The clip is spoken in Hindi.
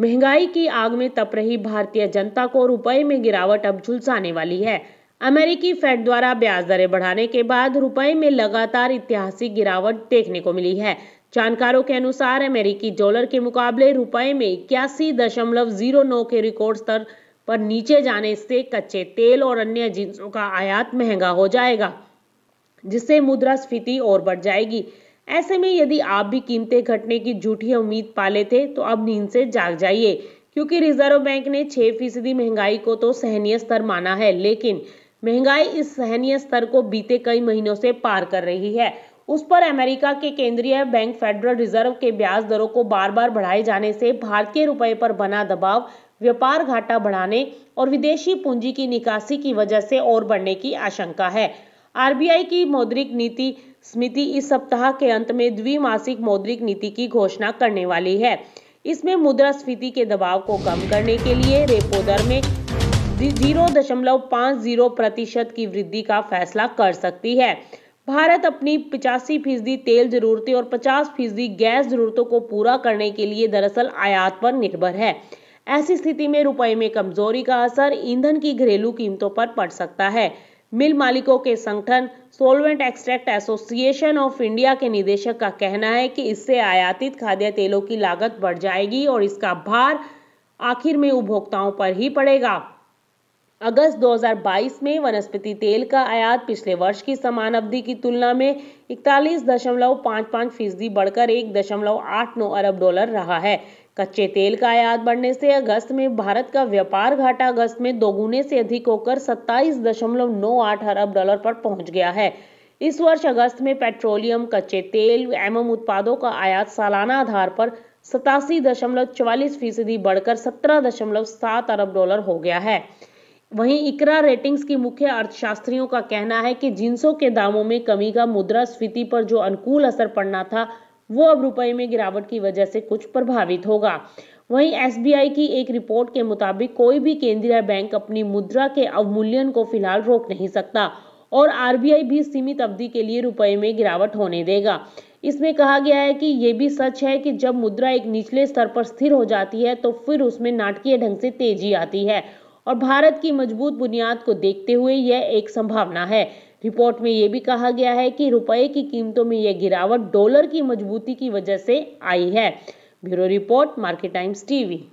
महंगाई की आग में तप रही भारतीय जनता को रुपए में गिरावट अब झुलसाने वाली है अमेरिकी फेड द्वारा ब्याज दरें बढ़ाने के बाद रुपए में लगातार ऐतिहासिक गिरावट देखने को मिली है जानकारों के अनुसार अमेरिकी डॉलर के मुकाबले रुपए में इक्यासी दशमलव जीरो नौ के रिकॉर्ड स्तर पर नीचे जाने से कच्चे तेल और अन्य जिंसों का आयात महंगा हो जाएगा जिससे मुद्रास्फीति और बढ़ जाएगी ऐसे में यदि आप भी कीमतें घटने की झूठी उम्मीद पाले थे तो अब नींद से जाग जाइए क्योंकि रिजर्व बैंक ने छह फीसदी महंगाई को तो सहनीय स्तर माना है लेकिन महंगाई इस सहनीय स्तर को बीते कई महीनों से पार कर रही है उस पर अमेरिका के केंद्रीय बैंक फेडरल रिजर्व के ब्याज दरों को बार बार बढ़ाए जाने से भारतीय रुपए पर बना दबाव व्यापार घाटा बढ़ाने और विदेशी पूंजी की निकासी की वजह से और बढ़ने की आशंका है आरबीआई की मौद्रिक नीति समिति इस सप्ताह के अंत में द्विमासिक मौद्रिक नीति की घोषणा करने वाली है इसमें मुद्रास्फीति के दबाव को कम करने के लिए रेपो दर में जीरो दशमलव पाँच जीरो प्रतिशत की वृद्धि का फैसला कर सकती है भारत अपनी पचासी फीसदी तेल जरूरतें और पचास फीसदी गैस जरूरतों को पूरा करने के लिए दरअसल आयात पर निर्भर है ऐसी स्थिति में रुपए में कमजोरी का असर ईंधन की घरेलू कीमतों पर पड़ सकता है मिल मालिकों के संगठन solvent extract association of India के निदेशक का कहना है कि इससे आयातित खाद्य तेलों की लागत बढ़ जाएगी और इसका भार आखिर में उपभोक्ताओं पर ही पड़ेगा अगस्त 2022 में वनस्पति तेल का आयात पिछले वर्ष की समान अवधि की तुलना में इकतालीस दशमलव पाँच पाँच फीसदी बढ़कर एक दशमलव आठ नौ अरब डॉलर रहा है कच्चे तेल का आयात बढ़ने से अगस्त में भारत का व्यापार घाटा अगस्त में दोगुने से अधिक होकर 27.98 अरब डॉलर पर पहुंच गया है इस वर्ष अगस्त में पेट्रोलियम कच्चे तेल एवं उत्पादों का आयात सालाना आधार पर सतासी दशमलव चवालीस फीसदी बढ़कर सत्रह दशमलव सात अरब डॉलर हो गया है वहीं इकरा रेटिंग्स की मुख्य अर्थशास्त्रियों का कहना है कि जिंसों के दामों में कमी का मुद्रास्फीति पर जो अनुकूल असर पड़ना था वो अब रुपए में गिरावट की वजह से कुछ प्रभावित होगा वहीं एसबीआई की एक रिपोर्ट के मुताबिक कोई भी केंद्रीय बैंक अपनी मुद्रा के अवमूल्यन को फिलहाल रोक नहीं सकता और आरबीआई भी सीमित अवधि के लिए रुपए में गिरावट होने देगा इसमें कहा गया है कि ये भी सच है कि जब मुद्रा एक निचले स्तर पर स्थिर हो जाती है तो फिर उसमें नाटकीय ढंग से तेजी आती है और भारत की मजबूत बुनियाद को देखते हुए यह एक संभावना है रिपोर्ट में ये भी कहा गया है कि रुपए की कीमतों में यह गिरावट डॉलर की मजबूती की वजह से आई है bureau report Market Times TV